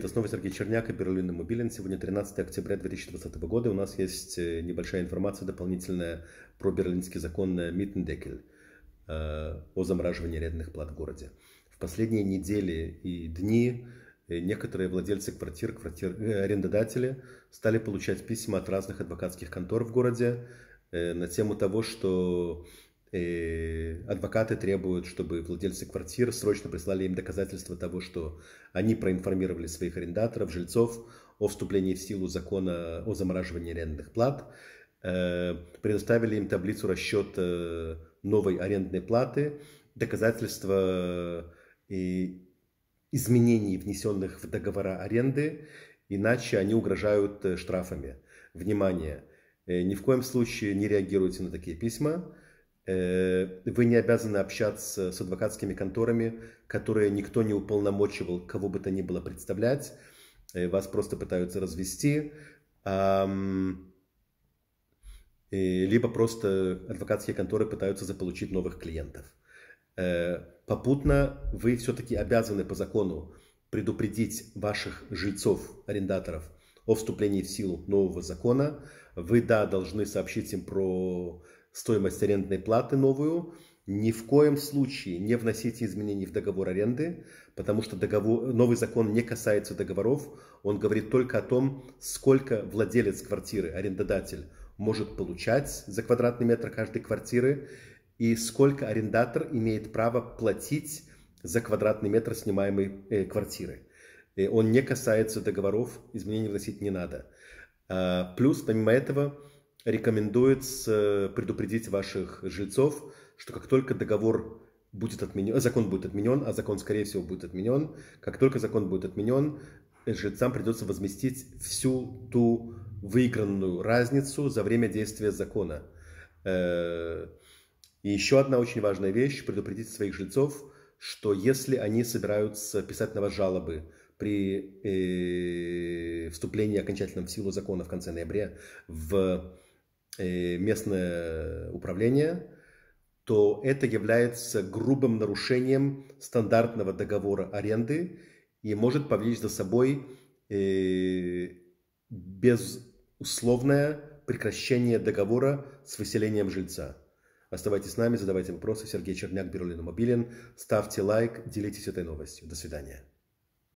Это снова Сергей Черняк и Берлин Мобилин. Сегодня 13 октября 2020 года. У нас есть э, небольшая информация дополнительная про берлинский закон э, Миттендекель э, о замораживании арендных плат в городе. В последние недели и дни некоторые владельцы квартир, квартир арендодатели стали получать письма от разных адвокатских контор в городе на тему того, что и э, адвокаты требуют, чтобы владельцы квартир срочно прислали им доказательства того, что они проинформировали своих арендаторов, жильцов о вступлении в силу закона о замораживании арендных плат, э, предоставили им таблицу расчета э, новой арендной платы, доказательства и изменений, внесенных в договора аренды, иначе они угрожают штрафами. Внимание! Ни в коем случае не реагируйте на такие письма. Э, вы не обязаны общаться с адвокатскими конторами, которые никто не уполномочивал, кого бы то ни было представлять. Э, вас просто пытаются развести. Либо просто адвокатские конторы пытаются заполучить новых клиентов. Э, попутно вы все-таки обязаны по закону предупредить ваших жильцов, арендаторов о вступлении в силу нового закона. Вы, да, должны сообщить им про стоимость арендной платы новую, ни в коем случае не вносите изменений в договор аренды, потому что договор, новый закон не касается договоров. Он говорит только о том, сколько владелец квартиры, арендодатель, может получать за квадратный метр каждой квартиры и сколько арендатор имеет право платить за квадратный метр снимаемой э, квартиры. И он не касается договоров, изменений вносить не надо. А, плюс, помимо этого, рекомендуется э, предупредить ваших жильцов, что как только договор будет отменен, закон будет отменен, а закон, скорее всего, будет отменен, как только закон будет отменен, жильцам придется возместить всю ту выигранную разницу за время действия закона. Э, и еще одна очень важная вещь – предупредить своих жильцов, что если они собираются писать на вас жалобы при э, вступлении окончательном в силу закона в конце ноября в Э, местное управление, то это является грубым нарушением стандартного договора аренды и может повлечь за собой э, безусловное прекращение договора с выселением жильца. Оставайтесь с нами, задавайте вопросы. Сергей Черняк, Берлин Мобилин. Ставьте лайк, делитесь этой новостью. До свидания.